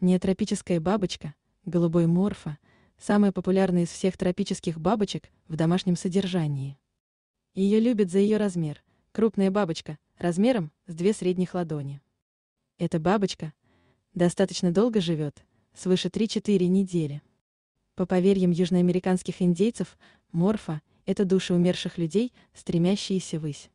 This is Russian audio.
Неотропическая бабочка, голубой морфа, самая популярная из всех тропических бабочек в домашнем содержании. Ее любят за ее размер, крупная бабочка, размером с две средних ладони. Эта бабочка достаточно долго живет, свыше 3-4 недели. По поверьям южноамериканских индейцев, морфа – это души умерших людей, стремящиеся высь.